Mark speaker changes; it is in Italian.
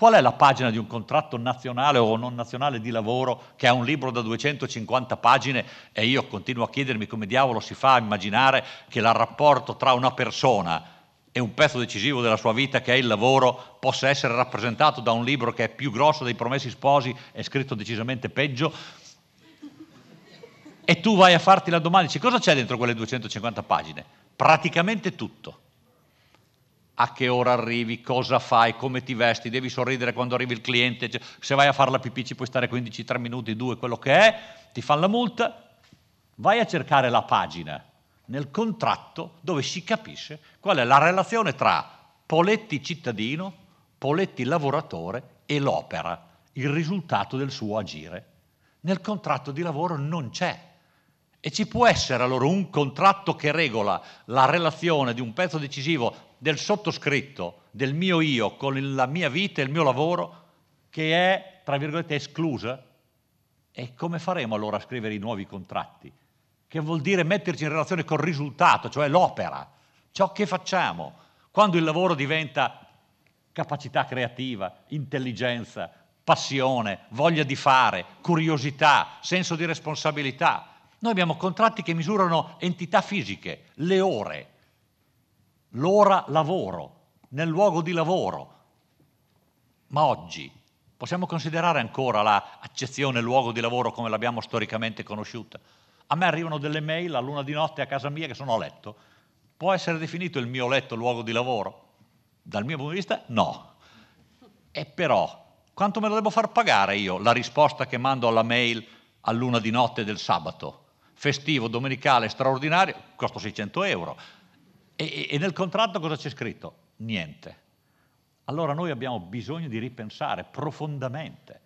Speaker 1: Qual è la pagina di un contratto nazionale o non nazionale di lavoro che ha un libro da 250 pagine e io continuo a chiedermi come diavolo si fa a immaginare che il rapporto tra una persona e un pezzo decisivo della sua vita che è il lavoro possa essere rappresentato da un libro che è più grosso dei Promessi Sposi e scritto decisamente peggio? E tu vai a farti la domanda, dici cosa c'è dentro quelle 250 pagine? Praticamente tutto a che ora arrivi, cosa fai, come ti vesti, devi sorridere quando arrivi il cliente, cioè, se vai a fare la pipì ci puoi stare 15, 3 minuti, 2, quello che è, ti fanno la multa, vai a cercare la pagina nel contratto dove si capisce qual è la relazione tra Poletti cittadino, Poletti lavoratore e l'opera, il risultato del suo agire. Nel contratto di lavoro non c'è. E ci può essere allora un contratto che regola la relazione di un pezzo decisivo del sottoscritto, del mio io, con la mia vita e il mio lavoro, che è, tra virgolette, esclusa? E come faremo allora a scrivere i nuovi contratti? Che vuol dire metterci in relazione col risultato, cioè l'opera, ciò che facciamo. Quando il lavoro diventa capacità creativa, intelligenza, passione, voglia di fare, curiosità, senso di responsabilità. Noi abbiamo contratti che misurano entità fisiche, le ore, l'ora lavoro, nel luogo di lavoro. Ma oggi possiamo considerare ancora l'accezione luogo di lavoro come l'abbiamo storicamente conosciuta? A me arrivano delle mail a luna di notte a casa mia che sono a letto. Può essere definito il mio letto luogo di lavoro? Dal mio punto di vista no. E però, quanto me lo devo far pagare io la risposta che mando alla mail a luna di notte del sabato? Festivo, domenicale, straordinario, costo 600 euro e, e nel contratto cosa c'è scritto? Niente. Allora noi abbiamo bisogno di ripensare profondamente